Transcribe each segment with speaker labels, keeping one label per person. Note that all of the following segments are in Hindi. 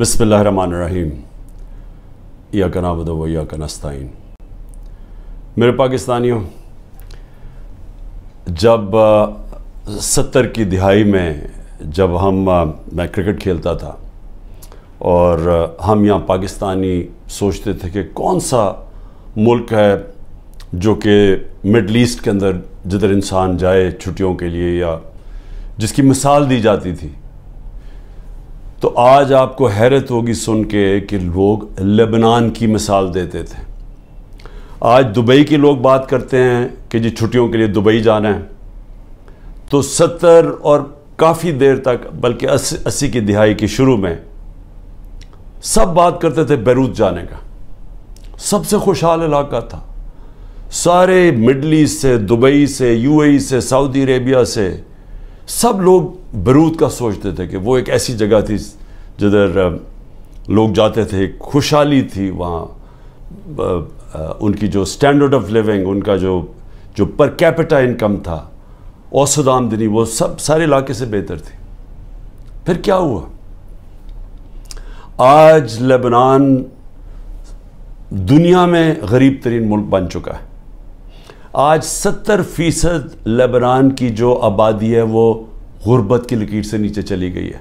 Speaker 1: बसमीम या बदो या कनस्ताइन मेरे पाकिस्तानियों जब सत्तर की दिहाई में जब हम मैं क्रिकेट खेलता था और हम यहाँ पाकिस्तानी सोचते थे कि कौन सा मुल्क है जो कि मिडल ईस्ट के अंदर जिधर इंसान जाए छुट्टियों के लिए या जिसकी मिसाल दी जाती थी तो आज आपको हैरत होगी सुन के कि लोग लेबनान की मिसाल देते थे आज दुबई के लोग बात करते हैं कि जी छुट्टियों के लिए दुबई जाना है तो सत्तर और काफ़ी देर तक बल्कि अस्सी अस्सी की दिहाई के शुरू में सब बात करते थे बैरूत जाने का सबसे खुशहाल इलाका था सारे मिडल ईस्ट से दुबई से यूएई से सऊदी अरेबिया से सब लोग बरूद का सोचते थे कि वो एक ऐसी जगह थी जिधर लोग जाते थे खुशहाली थी वहाँ उनकी जो स्टैंडर्ड ऑफ लिविंग उनका जो जो पर कैपिटा इनकम था औसत आमदनी वो सब सारे इलाके से बेहतर थी फिर क्या हुआ आज लेबनान दुनिया में गरीब तरीन मुल्क बन चुका है आज सत्तर फ़ीसद लेबनान की जो आबादी है वो गुर्बत की लकीर से नीचे चली गई है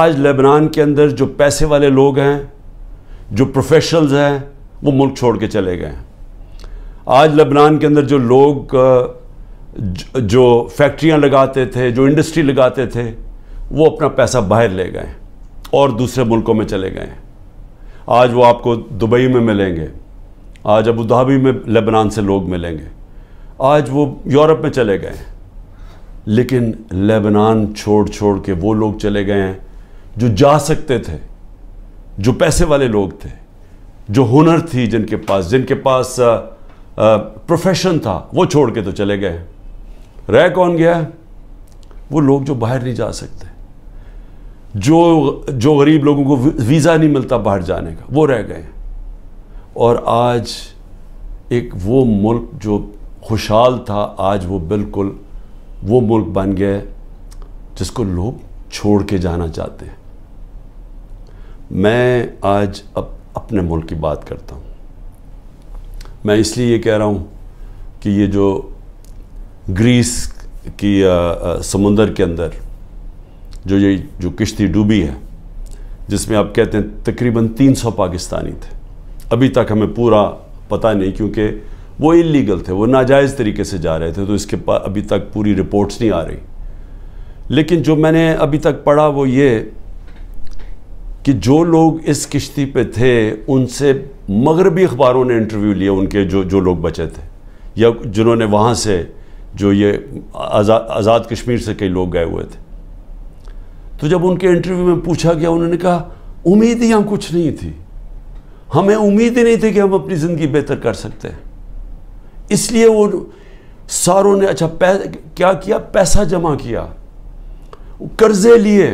Speaker 1: आज लेबनान के अंदर जो पैसे वाले लोग हैं जो प्रोफेशनल्स हैं वो मुल्क छोड़ के चले गए हैं आज लेबनान के अंदर जो लोग जो फैक्ट्रियां लगाते थे जो इंडस्ट्री लगाते थे वो अपना पैसा बाहर ले गए और दूसरे मुल्कों में चले गए आज वो आपको दुबई में मिलेंगे आज अबू धाबी में लेबनान से लोग मिलेंगे आज वो यूरोप में चले गए लेकिन लेबनान छोड़ छोड़ के वो लोग चले गए हैं जो जा सकते थे जो पैसे वाले लोग थे जो हुनर थी जिनके पास जिनके पास आ, आ, प्रोफेशन था वो छोड़ के तो चले गए रह कौन गया वो लोग जो बाहर नहीं जा सकते जो जो गरीब लोगों को वीज़ा नहीं मिलता बाहर जाने का वो रह गए हैं और आज एक वो मुल्क जो खुशहाल था आज वो बिल्कुल वो मुल्क बन गया जिसको लोग छोड़ के जाना चाहते हैं मैं आज अब अपने मुल्क की बात करता हूँ मैं इसलिए ये कह रहा हूँ कि ये जो ग्रीस की आ, आ, समुंदर के अंदर जो ये जो किश्ती डूबी है जिसमें आप कहते हैं तकरीबन 300 पाकिस्तानी थे अभी तक हमें पूरा पता नहीं क्योंकि वो इलीगल थे वो नाजायज़ तरीके से जा रहे थे तो इसके पास अभी तक पूरी रिपोर्ट्स नहीं आ रही लेकिन जो मैंने अभी तक पढ़ा वो ये कि जो लोग इस किश्ती पे थे उनसे मगरबी अखबारों ने इंटरव्यू लिए उनके जो जो लोग बचे थे या जिन्होंने वहाँ से जो ये आज़ा आज़ाद कश्मीर से कई लोग गए हुए थे तो जब उनके इंटरव्यू में पूछा गया उन्होंने कहा उम्मीद यहाँ कुछ नहीं थी हमें उम्मीद ही नहीं थी कि हम अपनी ज़िंदगी बेहतर कर सकते हैं इसलिए वो सारों ने अच्छा पै, क्या किया पैसा जमा किया कर्ज़े लिए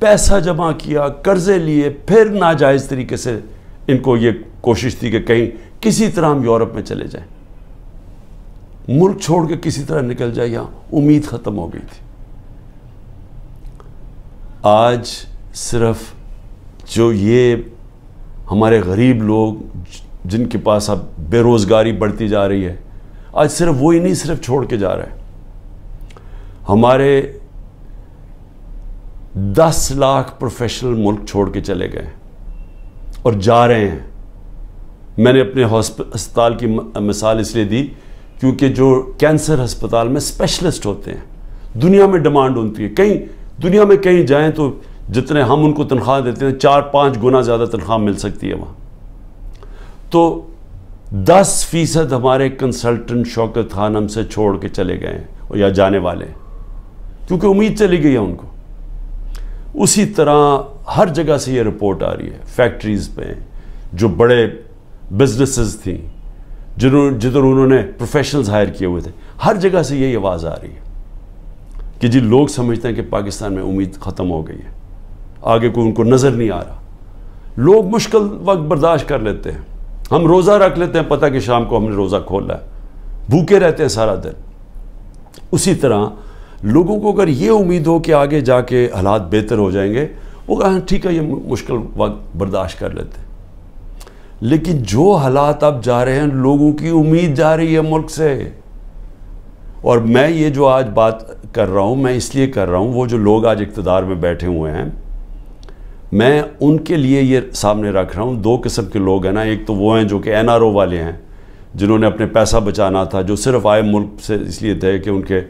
Speaker 1: पैसा जमा किया कर्ज़े लिए फिर नाजायज़ तरीके से इनको ये कोशिश थी कि कहीं किसी तरह हम यूरोप में चले जाएं मुल्क छोड़ के किसी तरह निकल जाए यहाँ उम्मीद ख़त्म हो गई थी आज सिर्फ जो ये हमारे गरीब लोग जिनके पास अब बेरोज़गारी बढ़ती जा रही है आज सिर्फ वो ही नहीं सिर्फ छोड़ के जा रहे हैं हमारे दस लाख प्रोफेशनल मुल्क छोड़ के चले गए और जा रहे हैं मैंने अपने अस्पताल की मिसाल इसलिए दी क्योंकि जो कैंसर अस्पताल में स्पेशलिस्ट होते हैं दुनिया में डिमांड होती है कहीं दुनिया में कहीं जाएं तो जितने हम उनको तनख्वाह देते हैं चार पाँच गुना ज़्यादा तनख्वाह मिल सकती है वहाँ तो दस फीसद हमारे कंसल्टेंट शौकत खान हमसे छोड़ के चले गए या जाने वाले हैं क्योंकि उम्मीद चली गई है उनको उसी तरह हर जगह से ये रिपोर्ट आ रही है फैक्ट्रीज़ पे जो बड़े बिजनेसेस थी जिन्होंने जिधर उन्होंने प्रोफेशनल्स हायर किए हुए थे हर जगह से यही आवाज़ आ रही है कि जी लोग समझते हैं कि पाकिस्तान में उम्मीद ख़त्म हो गई है आगे को उनको नज़र नहीं आ रहा लोग मुश्किल वक्त बर्दाश्त कर लेते हैं हम रोज़ा रख लेते हैं पता कि शाम को हमने रोज़ा खोला है भूखे रहते हैं सारा दिन उसी तरह लोगों को अगर ये उम्मीद हो कि आगे जाके हालात बेहतर हो जाएंगे वो कहा ठीक है ये मुश्किल वक्त बर्दाश्त कर लेते हैं लेकिन जो हालात अब जा रहे हैं लोगों की उम्मीद जा रही है मुल्क से और मैं ये जो आज बात कर रहा हूँ मैं इसलिए कर रहा हूँ वो जो लोग आज इकतदार में बैठे हुए हैं मैं उनके लिए ये सामने रख रहा हूँ दो किस्म के लोग हैं ना एक तो वो हैं जो कि एन वाले हैं जिन्होंने अपने पैसा बचाना था जो सिर्फ आए मुल्क से इसलिए थे कि उनके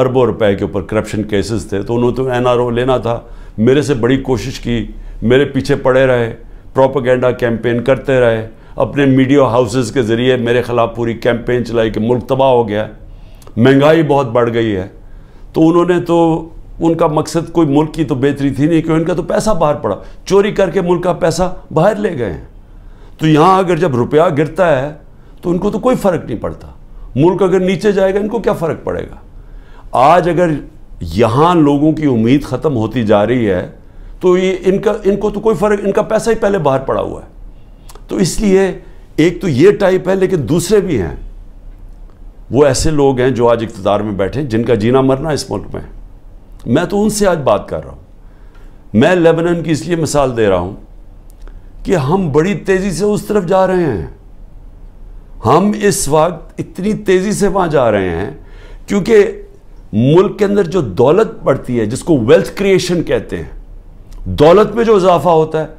Speaker 1: अरबों रुपए के ऊपर करप्शन केसेस थे तो उन्होंने तो एन लेना था मेरे से बड़ी कोशिश की मेरे पीछे पड़े रहे प्रोपागेंडा कैंपेन करते रहे अपने मीडिया हाउसेस के ज़रिए मेरे ख़िलाफ़ पूरी कैंपेन चलाई कि मुल्क तबाह हो गया महंगाई बहुत बढ़ गई है तो उन्होंने तो उनका मकसद कोई मुल्क की तो बेहतरी थी नहीं क्यों इनका तो पैसा बाहर पड़ा चोरी करके मुल्क का पैसा बाहर ले गए हैं तो यहाँ अगर जब रुपया गिरता है तो उनको तो कोई फ़र्क नहीं पड़ता मुल्क अगर नीचे जाएगा इनको क्या फ़र्क पड़ेगा आज अगर यहाँ लोगों की उम्मीद ख़त्म होती जा रही है तो ये इनका इनको तो कोई फ़र्क इनका पैसा ही पहले बाहर पड़ा हुआ है तो इसलिए एक तो ये टाइप है लेकिन दूसरे भी हैं वो ऐसे लोग हैं जो आज इकतदार में बैठे हैं जिनका जीना मरना इस मुल्क में है मैं तो उनसे आज बात कर रहा हूँ मैं लेबनन की इसलिए मिसाल दे रहा हूँ कि हम बड़ी तेज़ी से उस तरफ जा रहे हैं हम इस वक्त इतनी तेज़ी से वहाँ जा रहे हैं क्योंकि मुल्क के अंदर जो दौलत बढ़ती है जिसको वेल्थ क्रिएशन कहते हैं दौलत में जो इजाफा होता है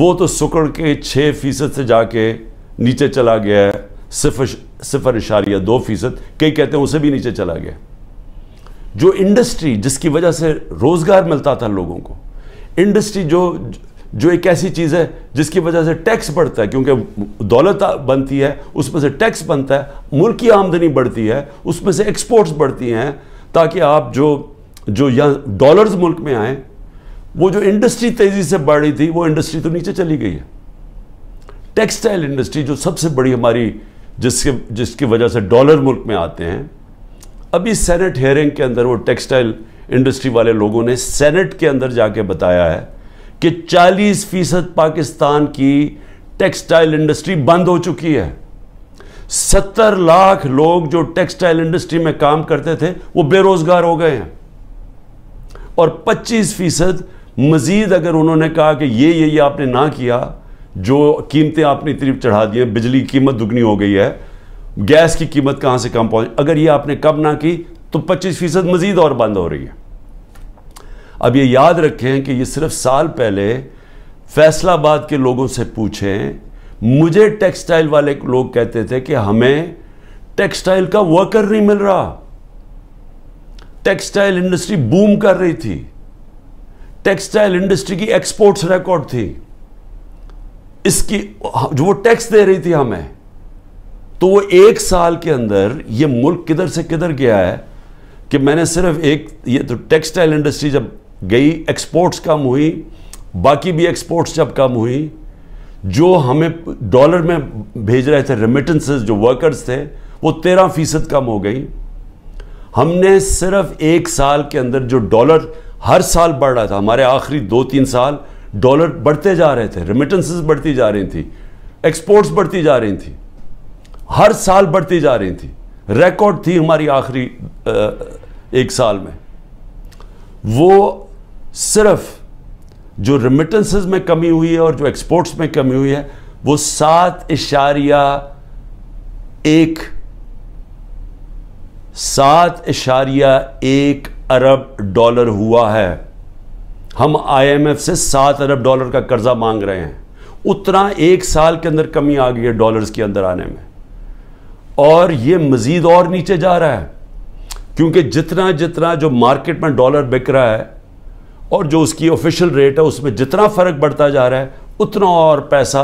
Speaker 1: वो तो सुकड़ के छः फीसद से जाके नीचे चला गया है सिफर सिफर इशारिया दो फीसद कई कहते हैं उसे भी नीचे चला गया जो इंडस्ट्री जिसकी वजह से रोज़गार मिलता था लोगों को इंडस्ट्री जो जो एक ऐसी चीज़ है जिसकी वजह से टैक्स बढ़ता है क्योंकि दौलत बनती है उसमें से टैक्स बनता है मुल्क की आमदनी बढ़ती है उसमें से एक्सपोर्ट्स बढ़ती हैं ताकि आप जो जो यहाँ डॉलर्स मुल्क में आए वो जो इंडस्ट्री तेज़ी से बढ़ रही थी वो इंडस्ट्री तो नीचे चली गई है टेक्सटाइल इंडस्ट्री जो सबसे बड़ी हमारी जिसके जिसकी वजह से डॉलर मुल्क में आते हैं अभी सेनेट हेयरिंग के अंदर वो टेक्सटाइल इंडस्ट्री वाले लोगों ने सेनेट के अंदर जाके बताया है कि 40 फीसद पाकिस्तान की टेक्सटाइल इंडस्ट्री बंद हो चुकी है 70 लाख लोग जो टेक्सटाइल इंडस्ट्री में काम करते थे वो बेरोजगार हो गए हैं और 25 फीसद मज़ीद अगर उन्होंने कहा कि ये ये ये आपने ना किया जो कीमतें आपने इतनी चढ़ा दी हैं बिजली कीमत दुगनी हो गई है गैस की कीमत कहां से कम पहुंच अगर ये आपने कम ना की तो पच्चीस फीसद मजीद और बंद हो रही है अब ये याद रखें कि ये सिर्फ साल पहले फैसलाबाद के लोगों से पूछें मुझे टेक्सटाइल वाले लोग कहते थे कि हमें टेक्सटाइल का वर्कर नहीं मिल रहा टेक्सटाइल इंडस्ट्री बूम कर रही थी टेक्सटाइल इंडस्ट्री की एक्सपोर्ट्स रिकॉर्ड थी इसकी जो वो टैक्स दे रही थी हमें तो वो एक साल के अंदर ये मुल्क किधर से किधर गया है कि मैंने सिर्फ एक ये तो टेक्सटाइल इंडस्ट्री जब गई एक्सपोर्ट्स कम हुई बाकी भी एक्सपोर्ट्स जब कम हुई जो हमें डॉलर में भेज रहे थे रेमिटेंसेस जो वर्कर्स थे वो तेरह फीसद कम हो गई हमने सिर्फ एक साल के अंदर जो डॉलर हर साल बढ़ रहा था हमारे आखिरी दो तीन साल डॉलर बढ़ते जा रहे थे रेमिटेंसेस बढ़ती जा रही थी एक्सपोर्ट्स बढ़ती जा रही थी हर साल बढ़ती जा रही थी रिकॉर्ड थी हमारी आखिरी एक साल में वो सिर्फ जो रिमिटेंसेस में कमी हुई है और जो एक्सपोर्ट्स में कमी हुई है वो सात इशारिया एक सात इशारिया एक अरब डॉलर हुआ है हम आईएमएफ से सात अरब डॉलर का कर्जा मांग रहे हैं उतना एक साल के अंदर कमी आ गई है डॉलर्स के अंदर आने में और ये मज़ीद और नीचे जा रहा है क्योंकि जितना जितना जो मार्केट में डॉलर बिक रहा है और जो उसकी ऑफिशियल रेट है उसमें जितना फ़र्क बढ़ता जा रहा है उतना और पैसा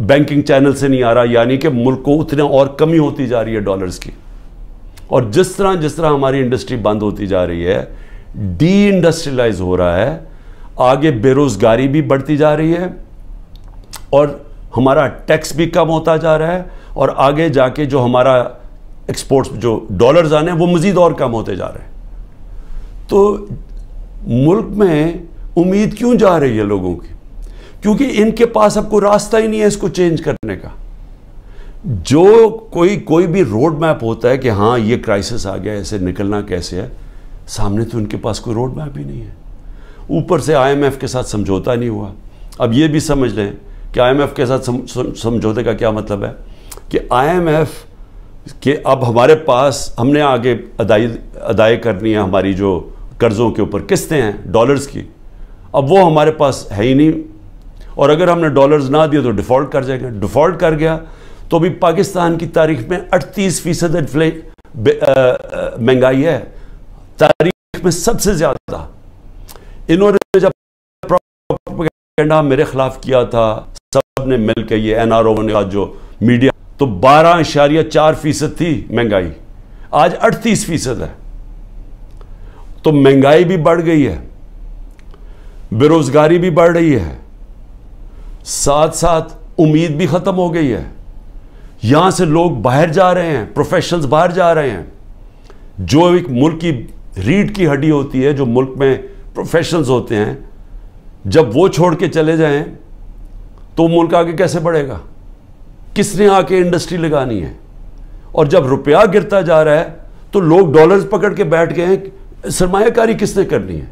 Speaker 1: बैंकिंग चैनल से नहीं आ रहा यानी कि मुल्क को उतने और कमी होती जा रही है डॉलर्स की और जिस तरह जिस तरह हमारी इंडस्ट्री बंद होती जा रही है डी इंडस्ट्रियलाइज हो रहा है आगे बेरोज़गारी भी बढ़ती जा रही है और हमारा टैक्स भी कम होता जा रहा है और आगे जाके जो हमारा एक्सपोर्ट्स जो डॉलर्स आने हैं वो मज़ीद और कम होते जा रहे हैं तो मुल्क में उम्मीद क्यों जा रही है लोगों की क्योंकि इनके पास अब कोई रास्ता ही नहीं है इसको चेंज करने का जो कोई कोई भी रोड मैप होता है कि हाँ ये क्राइसिस आ गया ऐसे निकलना कैसे है सामने तो इनके पास कोई रोड मैप ही नहीं है ऊपर से आईएमएफ के साथ समझौता नहीं हुआ अब ये भी समझ लें कि आईएमएफ के साथ समझौते का क्या मतलब है कि आईएमएफ के अब हमारे पास हमने आगे अदाई अदाय करनी है हमारी जो कर्ज़ों के ऊपर किस्तें हैं डॉलर्स की अब वो हमारे पास है ही नहीं और अगर हमने डॉलर्स ना दिए तो डिफ़ॉल्ट कर जाएंगे डिफ़ॉल्ट कर गया तो भी पाकिस्तान की तारीख में 38 फीसद इन्फ्ले महंगाई है तारीख में सबसे ज़्यादा इन्होंने जब मेरे ख़िलाफ़ किया था सब ने मिल के ये एन आर ओ जो मीडिया तो बारह इशारिया चार फीसद थी महंगाई आज अड़तीस फीसद है तो महंगाई भी बढ़ गई है बेरोज़गारी भी बढ़ रही है साथ साथ उम्मीद भी ख़त्म हो गई है यहां से लोग बाहर जा रहे हैं प्रोफेशनल्स बाहर जा रहे हैं जो एक मुल्क की रीढ़ की हड्डी होती है जो मुल्क में प्रोफेशनल्स होते हैं जब वो छोड़ के चले जाएं तो मुल्क आगे कैसे बढ़ेगा किसने आके इंडस्ट्री लगानी है और जब रुपया गिरता जा रहा है तो लोग डॉलर्स पकड़ के बैठ गए हैं सरमाकारी किसने करनी है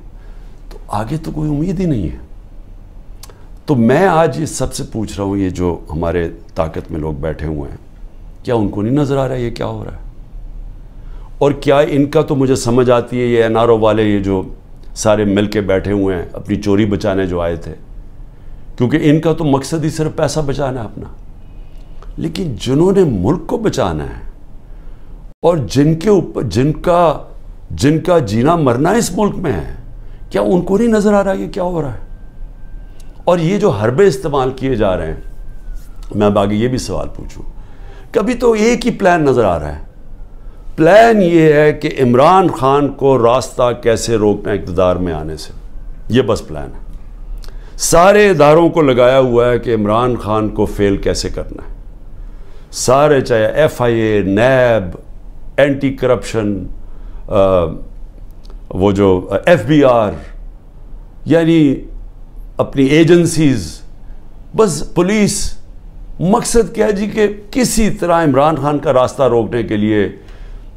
Speaker 1: तो आगे तो कोई उम्मीद ही नहीं है तो मैं आज ये सबसे पूछ रहा हूँ ये जो हमारे ताकत में लोग बैठे हुए हैं क्या उनको नहीं नज़र आ रहा है ये क्या हो रहा है और क्या इनका तो मुझे समझ आती है ये एन वाले ये जो सारे मिल के बैठे हुए हैं अपनी चोरी बचाने जो आए थे क्योंकि इनका तो मकसद ही सिर्फ पैसा बचाना है अपना लेकिन जिन्होंने मुल्क को बचाना है और जिनके ऊपर जिनका जिनका जीना मरना इस मुल्क में है क्या उनको नहीं नज़र आ रहा है कि क्या हो रहा है और ये जो हरबे इस्तेमाल किए जा रहे हैं मैं अब आगे ये भी सवाल पूछूं कभी तो एक ही प्लान नज़र आ रहा है प्लान ये है कि इमरान खान को रास्ता कैसे रोकना इकतदार में आने से ये बस प्लान है सारे इदारों को लगाया हुआ है कि इमरान खान को फेल कैसे करना है सारे चाहे एफआईए नैब एंटी करप्शन वो जो एफबीआर यानी अपनी एजेंसीज बस पुलिस मकसद क्या है जी कि किसी तरह इमरान खान का रास्ता रोकने के लिए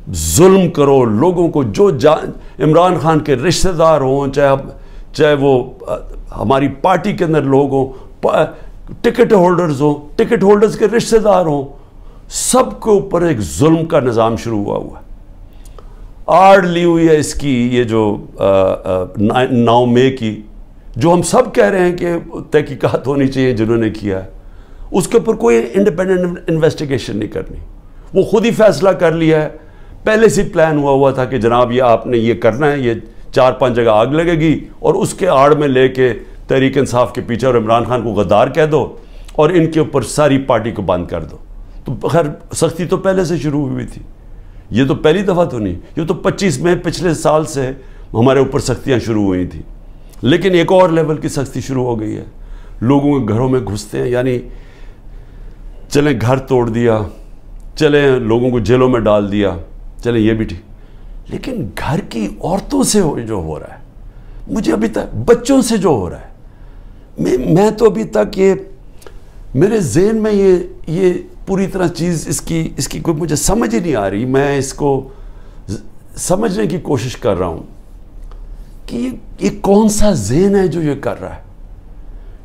Speaker 1: जुल्म करो लोगों को जो जान इमरान खान के रिश्तेदार हों चाहे चाहे वो हमारी पार्टी के अंदर लोग हों टिकट होल्डर्स हों टिकट होल्डर्स के रिश्तेदार हों सब के ऊपर एक जुल्म का निज़ाम शुरू हुआ हुआ आड़ ली हुई है इसकी ये जो नौ मे की जो हम सब कह रहे हैं कि तहकीकत होनी चाहिए जिन्होंने किया है उसके ऊपर कोई इंडिपेंडेंट इन्वेस्टिगेशन नहीं करनी वो खुद ही फैसला कर लिया है पहले से प्लान हुआ हुआ था कि जनाब ये आपने ये करना है ये चार पांच जगह आग लगेगी और उसके आड़ में लेके तहरीक इंसाफ के पीछे और इमरान खान को गद्दार कह दो और इनके ऊपर सारी पार्टी को बंद कर दो तो खैर सख्ती तो पहले से शुरू हुई थी ये तो पहली दफ़ा तो नहीं ये तो 25 में पिछले साल से हमारे ऊपर सख्तियाँ शुरू हुई थी लेकिन एक और लेवल की सख्ती शुरू हो गई है लोगों के घरों में घुसते हैं यानी चले घर तोड़ दिया चले लोगों को जेलों में डाल दिया चले ये भी ठीक लेकिन घर की औरतों से जो हो रहा है मुझे अभी तक बच्चों से जो हो रहा है मैं मैं तो अभी तक ये मेरे जेन में ये ये पूरी तरह चीज़ इसकी इसकी कोई मुझे समझ ही नहीं आ रही मैं इसको समझने की कोशिश कर रहा हूँ कि ये ये कौन सा जेन है जो ये कर रहा है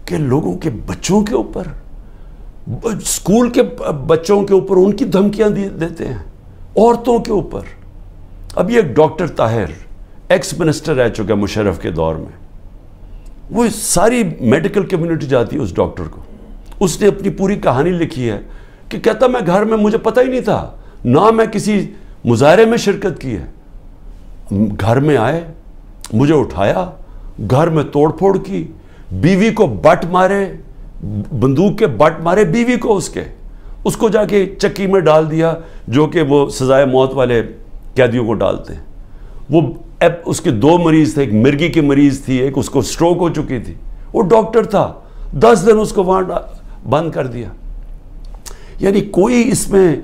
Speaker 1: कि लोगों के बच्चों के ऊपर स्कूल के बच्चों के ऊपर उनकी धमकियां देते हैं औरतों के ऊपर अभी एक डॉक्टर ताहिर एक्स मिनिस्टर रह चुका मुशरफ के दौर में वो सारी मेडिकल कम्युनिटी जाती है उस डॉक्टर को उसने अपनी पूरी कहानी लिखी है कि कहता मैं घर में मुझे पता ही नहीं था ना मैं किसी मुजाहरे में शिरकत की है घर में आए मुझे उठाया घर में तोड़फोड़ की बीवी को बट मारे बंदूक के बट मारे बीवी को उसके उसको जाके चक्की में डाल दिया जो कि वो सजाए मौत वाले कैदियों को डालते हैं वो एप, उसके दो मरीज़ थे एक मिर्गी की मरीज़ थी एक उसको स्ट्रोक हो चुकी थी वो डॉक्टर था दस दिन उसको वहाँ बंद कर दिया यानी कोई इसमें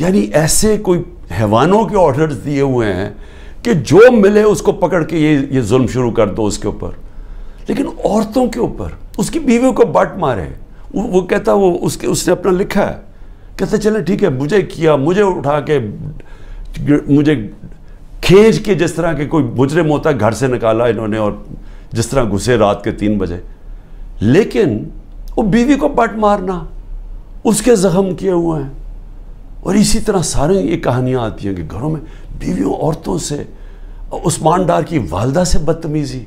Speaker 1: यानी ऐसे कोई हैवानों के ऑर्डर्स दिए हुए हैं कि जो मिले उसको पकड़ के ये ये जुल्म शुरू कर दो उसके ऊपर लेकिन औरतों के ऊपर उसकी बीवियों को बट मारे वो कहता वो उसके उसने अपना लिखा है कहता चले ठीक है मुझे किया मुझे उठा के मुझे खींच के जिस तरह के कोई मुजरिम होता घर से निकाला इन्होंने और जिस तरह घुसे रात के तीन बजे लेकिन वो बीवी को बट मारना उसके ज़ख़म किए हुए हैं और इसी तरह सारे ये कहानियाँ आती हैं कि घरों में बीवियों औरतों से उस्मान डार की वालदा से बदतमीज़ी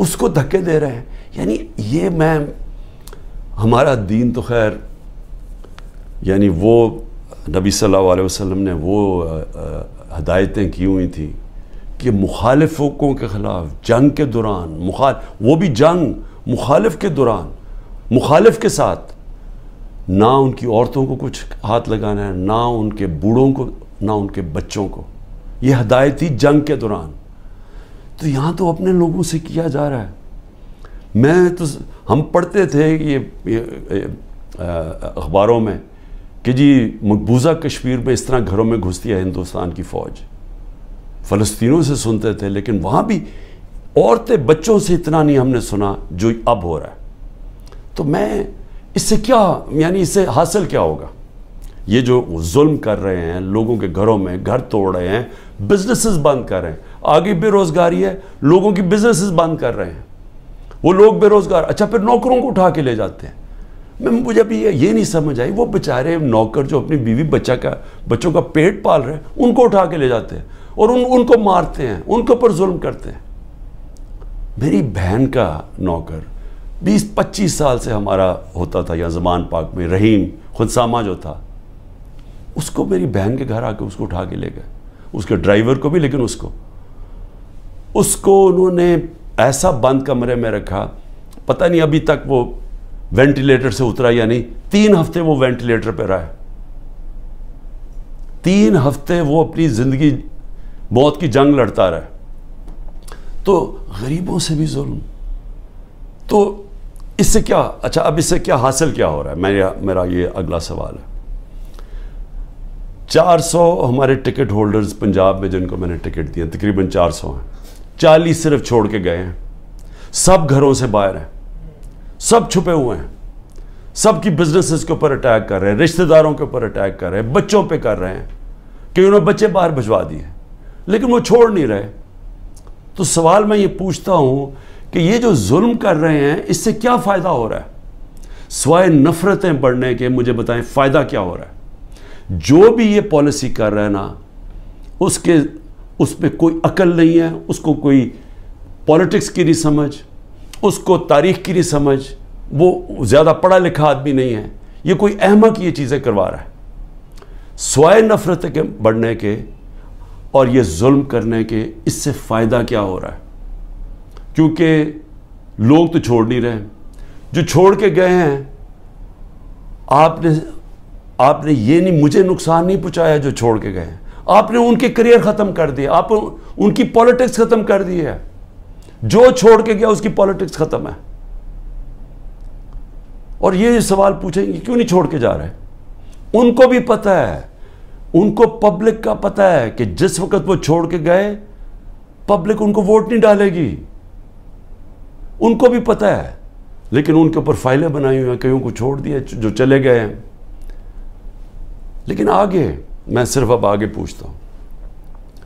Speaker 1: उसको धक्के दे रहे हैं यानी ये मैं हमारा दीन तो खैर यानी वो नबी सल्लल्लाहु अलैहि वसल्लम ने वो हदायतें की हुई थी कि मुखालफों के ख़िलाफ़ जंग के दौरान मुखाल वो भी जंग मुखालफ के दौरान मुखालफ के साथ ना उनकी औरतों को कुछ हाथ लगाना है ना उनके बूढ़ों को ना उनके बच्चों को ये हदायत थी जंग के दौरान तो यहाँ तो अपने लोगों से किया जा रहा है मैं तो हम पढ़ते थे ये, ये अखबारों में कि जी मकबूजा कश्मीर में इस तरह घरों में घुसती है हिंदुस्तान की फ़ौज फ़लस्तीनों से सुनते थे लेकिन वहाँ भी औरतें बच्चों से इतना नहीं हमने सुना जो अब हो रहा है तो मैं इससे क्या यानी इससे हासिल क्या होगा ये जो जुल्म कर रहे हैं लोगों के घरों में घर तोड़ रहे हैं बिजनेसेस बंद कर रहे हैं आगे बेरोज़गारी है लोगों की बिजनेसेस बंद कर रहे हैं वो लोग बेरोज़गार अच्छा फिर नौकरों को उठा के ले जाते हैं मैं मुझे अभी ये नहीं समझ आई वो बेचारे नौकर जो अपनी बीवी बच्चा का बच्चों का पेट पाल रहे हैं उनको उठा के ले जाते हैं और उन उनको मारते हैं उनके ऊपर जुल्म करते हैं मेरी बहन का नौकर बीस पच्चीस साल से हमारा होता था या जमान पाक में रहीम खुदसामा जो था उसको मेरी बहन के घर आके उसको उठा के ले गए उसके ड्राइवर को भी लेकिन उसको उसको उन्होंने ऐसा बंद कमरे में रखा पता नहीं अभी तक वो वेंटिलेटर से उतरा या नहीं तीन हफ्ते वो वेंटिलेटर पर रहा है तीन हफ्ते वो अपनी ज़िंदगी मौत की जंग लड़ता रहा तो गरीबों से भी जुल्म तो इससे क्या अच्छा अब इससे क्या हासिल क्या हो रहा है मेरा मेरा ये अगला सवाल है 400 हमारे टिकट होल्डर्स पंजाब में जिनको मैंने टिकट दिए तकरीबन 400 हैं 40 सिर्फ छोड़ के गए हैं सब घरों से बाहर हैं सब छुपे हुए हैं सबकी बिजनेसेस के ऊपर अटैक कर रहे हैं रिश्तेदारों के ऊपर अटैक कर रहे हैं बच्चों पे कर रहे हैं कि उन्होंने बच्चे बाहर भिजवा दिए लेकिन वो छोड़ नहीं रहे तो सवाल मैं ये पूछता हूँ कि ये जो जुल्म कर रहे हैं इससे क्या फ़ायदा हो रहा है स्वाय नफ़रतें बढ़ने के मुझे बताएं फ़ायदा क्या हो रहा है जो भी ये पॉलिसी कर रहे हैं ना उसके उस पर कोई अकल नहीं है उसको कोई पॉलिटिक्स की नहीं समझ उसको तारीख की नहीं समझ वो ज़्यादा पढ़ा लिखा आदमी नहीं है ये कोई अहमक ये चीज़ें करवा रहा है स्वाय नफ़रत के बढ़ने के और ये जुल्म करने के इससे फ़ायदा क्या हो रहा है क्योंकि लोग तो छोड़ नहीं रहे जो छोड़ के गए हैं आपने आपने ये नहीं मुझे नुकसान नहीं पहुंचाया जो छोड़ के गए हैं आपने उनके करियर ख़त्म कर दिया आप उनकी पॉलिटिक्स ख़त्म कर दी है जो छोड़ के गया उसकी पॉलिटिक्स ख़त्म है और ये सवाल पूछेंगे क्यों नहीं छोड़ के जा रहे उनको भी पता है उनको पब्लिक का पता है कि जिस वक्त वो छोड़ के गए पब्लिक उनको वोट नहीं डालेगी उनको भी पता है लेकिन उनके ऊपर फाइलें बनाई हुई हैं कई को छोड़ दिया जो चले गए हैं लेकिन आगे मैं सिर्फ अब आगे पूछता हूँ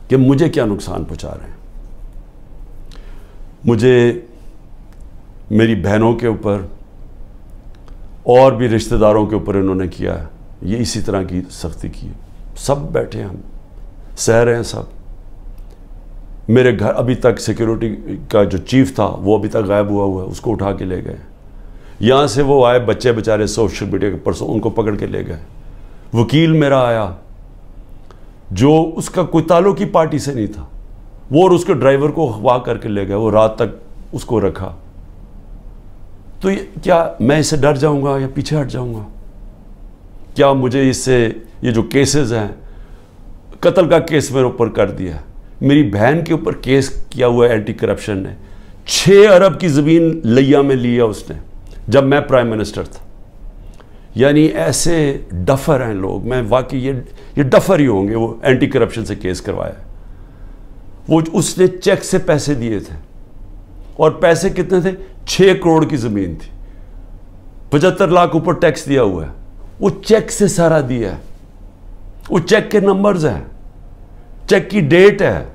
Speaker 1: कि मुझे क्या नुकसान पहुँचा रहे हैं मुझे मेरी बहनों के ऊपर और भी रिश्तेदारों के ऊपर इन्होंने किया है ये इसी तरह की सख्ती की सब बैठे हम सह रहे हैं सब मेरे घर अभी तक सिक्योरिटी का जो चीफ था वो अभी तक गायब हुआ हुआ है उसको उठा के ले गए यहाँ से वो आए बच्चे बेचारे सोशल मीडिया के परसों उनको पकड़ के ले गए वकील मेरा आया जो उसका कोई ताल्लुक ही पार्टी से नहीं था वो और उसके ड्राइवर को अगवा करके ले गए वो रात तक उसको रखा तो ये क्या मैं इससे डर जाऊंगा या पीछे हट जाऊंगा क्या मुझे इससे ये जो केसेस हैं कत्ल का केस मेरे ऊपर कर दिया है मेरी बहन के ऊपर केस किया हुआ एंटी करप्शन ने छः अरब की ज़मीन लिया में लिया उसने जब मैं प्राइम मिनिस्टर था यानी ऐसे डफर हैं लोग मैं वाकई ये ये डफर ही होंगे वो एंटी करप्शन से केस करवाया वो उसने चेक से पैसे दिए थे और पैसे कितने थे छः करोड़ की ज़मीन थी पचहत्तर लाख ऊपर टैक्स दिया हुआ है वो चेक से सारा दिया है वो चेक के नंबर्स हैं चेक की डेट है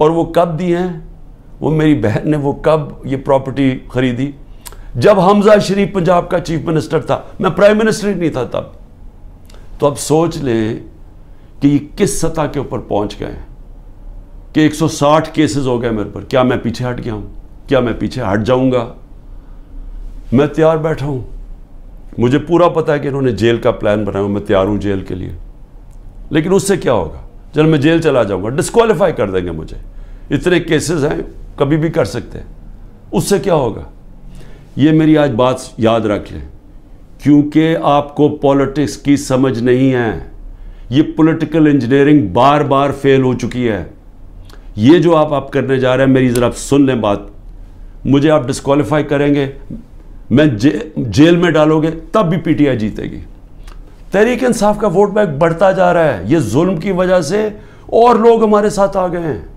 Speaker 1: और वो कब दिए हैं वो मेरी बहन ने वो कब ये प्रॉपर्टी खरीदी जब हमजा शरीफ पंजाब का चीफ मिनिस्टर था मैं प्राइम मिनिस्टर ही नहीं था तब तो अब सोच लें कि ये किस सतह के ऊपर पहुंच गए कि 160 केसेस हो गए मेरे पर क्या मैं पीछे हट गया हूं क्या मैं पीछे हट जाऊंगा मैं तैयार बैठा हूं मुझे पूरा पता है कि इन्होंने जेल का प्लान बनाया मैं तैयार हूं जेल के लिए लेकिन उससे क्या होगा चल मैं जेल चला जाऊंगा डिस्कालीफाई कर देंगे मुझे इतने केसेस हैं कभी भी कर सकते हैं उससे क्या होगा ये मेरी आज बात याद रख लें क्योंकि आपको पॉलिटिक्स की समझ नहीं है ये पॉलिटिकल इंजीनियरिंग बार बार फेल हो चुकी है ये जो आप आप करने जा रहे हैं मेरी ज़रा सुन लें बात मुझे आप डिस्कालीफाई करेंगे मैं जे, जेल में डालोगे तब भी पीटीआई जीतेगी तहरीक इंसाफ का वोट बैंक बढ़ता जा रहा है ये जुल्म की वजह से और लोग हमारे साथ आ गए हैं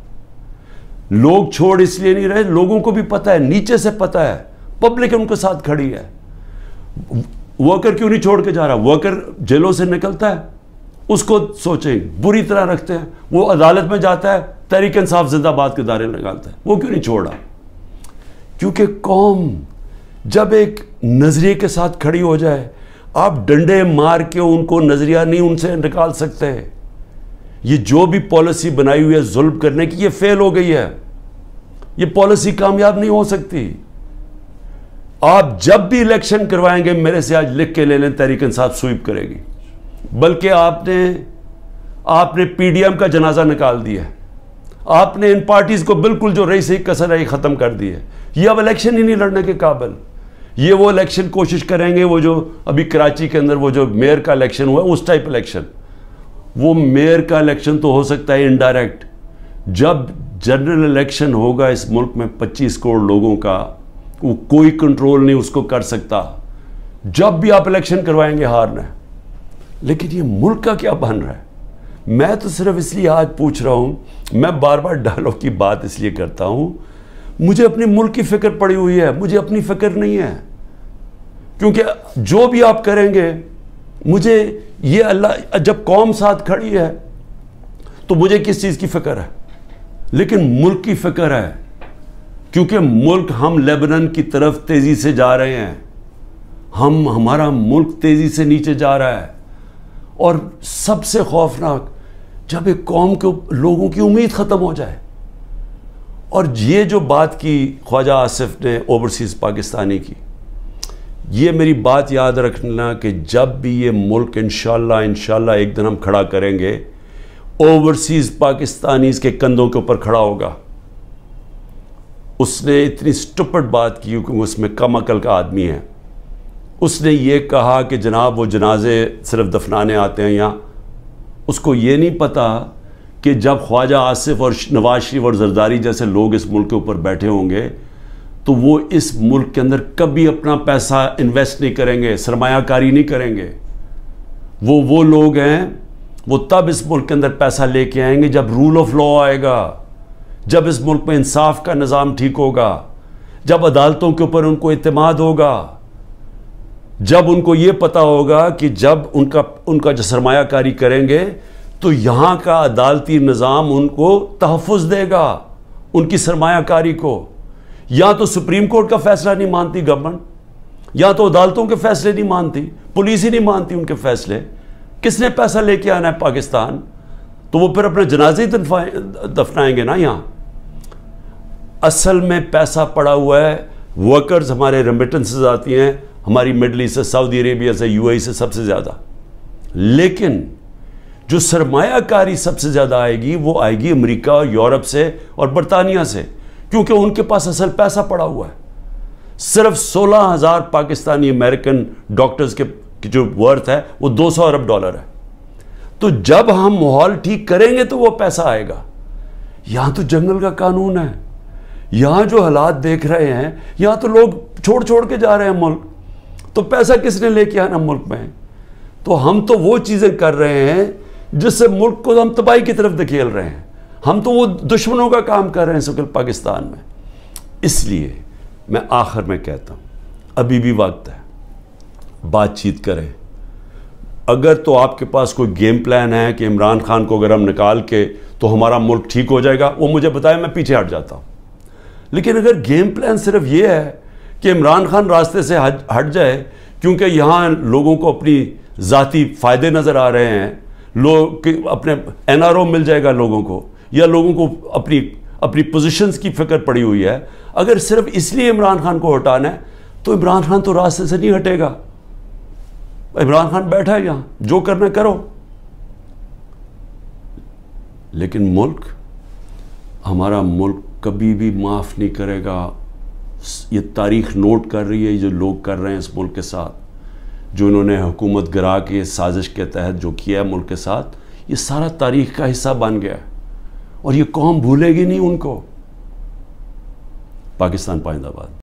Speaker 1: लोग छोड़ इसलिए नहीं रहे लोगों को भी पता है नीचे से पता है पब्लिक उनके साथ खड़ी है वर्कर क्यों नहीं छोड़ के जा रहा वर्कर जेलों से निकलता है उसको सोचें बुरी तरह रखते हैं वो अदालत में जाता है तहरीक इंसाफ जिंदाबाद के दायरे निकालता है वो क्यों नहीं छोड़ा क्योंकि कौम जब एक नज़रिए के साथ खड़ी हो जाए आप डंडे मार के उनको नज़रिया नहीं उनसे निकाल सकते ये जो भी पॉलिसी बनाई हुई है जुल्म करने की ये फेल हो गई है ये पॉलिसी कामयाब नहीं हो सकती आप जब भी इलेक्शन करवाएंगे मेरे से आज लिख के ले लें तहरीक इंसाफ स्वीप करेगी बल्कि आपने आपने पीडीएम का जनाजा निकाल दिया आपने इन पार्टीज़ को बिल्कुल जो रही सही कसर रही ख़त्म कर दी है ये अब इलेक्शन ही नहीं लड़ने के काबिल ये वो इलेक्शन कोशिश करेंगे वो जो अभी कराची के अंदर वो जो मेयर का इलेक्शन हुआ उस टाइप इलेक्शन वो मेयर का इलेक्शन तो हो सकता है इनडायरेक्ट जब जनरल इलेक्शन होगा इस मुल्क में 25 करोड़ लोगों का वो कोई कंट्रोल नहीं उसको कर सकता जब भी आप इलेक्शन करवाएंगे हार न लेकिन ये मुल्क का क्या बन रहा है मैं तो सिर्फ इसलिए आज पूछ रहा हूँ मैं बार बार डायलॉग की बात इसलिए करता हूँ मुझे अपने मुल्क की फिक्र पड़ी हुई है मुझे अपनी फिक्र नहीं है क्योंकि जो भी आप करेंगे मुझे ये अल्लाह जब कौम साथ खड़ी है तो मुझे किस चीज़ की फिक्र है लेकिन मुल्क की फिक्र है क्योंकि मुल्क हम लेबनन की तरफ तेज़ी से जा रहे हैं हम हमारा मुल्क तेज़ी से नीचे जा रहा है और सबसे खौफनाक जब एक कौम के लोगों की उम्मीद ख़त्म हो जाए और ये जो बात की ख्वाजा आसिफ ने ओवरसीज़ पाकिस्तानी की ये मेरी बात याद रखना कि जब भी ये मुल्क इन शाह एक दिन हम खड़ा करेंगे ओवरसीज़ पाकिस्तानीज़ के कंधों के ऊपर खड़ा होगा उसने इतनी स्टुपट बात की क्योंकि उसमें कम अकल का आदमी है उसने ये कहा कि जनाब वो जनाजे सिर्फ दफनाने आते हैं यहाँ उसको ये नहीं पता कि जब ख्वाजा आसिफ और नवाज शरीफ और जरदारी जैसे लोग इस मुल्क के ऊपर बैठे होंगे तो वो इस मुल्क के अंदर कभी अपना पैसा इन्वेस्ट नहीं करेंगे सरमाकारी नहीं करेंगे वो वो लोग हैं वो तब इस मुल्क के अंदर पैसा लेके आएंगे जब रूल ऑफ लॉ आएगा जब इस मुल्क में इंसाफ का निज़ाम ठीक होगा जब अदालतों के ऊपर उनको अतमाद होगा जब उनको ये पता होगा कि जब उनका उनका जो सरमाकारी करेंगे तो यहाँ का अदालती निज़ाम उनको तहफ़ देगा उनकी सरमाकारी को या तो सुप्रीम कोर्ट का फैसला नहीं मानती गवर्नमेंट या तो अदालतों के फैसले नहीं मानती पुलिस ही नहीं मानती उनके फैसले किसने पैसा लेके आना है पाकिस्तान तो वो फिर अपने जनाजे दफनाएंगे ना यहाँ असल में पैसा पड़ा हुआ है वर्कर्स हमारे रेमिटेंसेज आती हैं हमारी मिडल ईस्ट से सऊदी अरेबिया से यूएई e से सबसे ज़्यादा लेकिन जो सरमाकारी सबसे ज़्यादा आएगी वो आएगी अमेरिका यूरोप से और बरतानिया से क्योंकि उनके पास असल पैसा पड़ा हुआ है सिर्फ सोलह हज़ार पाकिस्तानी अमेरिकन डॉक्टर्स के जो वर्थ है वो दो सौ अरब डॉलर है तो जब हम माहौल ठीक करेंगे तो वो पैसा आएगा यहाँ तो जंगल का कानून है यहाँ जो हालात देख रहे हैं यहाँ तो लोग छोड़ छोड़ के जा रहे हैं मुल्क तो पैसा किसने लेके आना मुल्क में तो हम तो वो चीज़ें कर रहे हैं जिससे मुल्क को हम तबाही की तरफ धकेल रहे हैं हम तो वो दुश्मनों का काम कर रहे हैं सकल पाकिस्तान में इसलिए मैं आखिर में कहता हूँ अभी भी वक्त है बातचीत करें अगर तो आपके पास कोई गेम प्लान है कि इमरान खान को अगर हम निकाल के तो हमारा मुल्क ठीक हो जाएगा वो मुझे बताएं मैं पीछे हट जाता हूँ लेकिन अगर गेम प्लान सिर्फ ये है कि इमरान खान रास्ते से हट जाए क्योंकि यहाँ लोगों को अपनी ज़ाती फ़ायदे नज़र आ रहे हैं लोग अपने एन मिल जाएगा लोगों को या लोगों को अपनी अपनी पोजीशंस की फिक्र पड़ी हुई है अगर सिर्फ इसलिए इमरान खान को हटाना है तो इमरान खान तो रास्ते से नहीं हटेगा इमरान खान बैठा है यहां जो करना करो लेकिन मुल्क हमारा मुल्क कभी भी माफ़ नहीं करेगा ये तारीख नोट कर रही है जो लोग कर रहे हैं इस मुल्क के साथ जो इन्होंने हुकूमत गिरा के साजिश के तहत जो किया है मुल्क के साथ ये सारा तारीख का हिस्सा बन गया है और ये कौम भूलेगी नहीं उनको पाकिस्तान पाइंदाबाद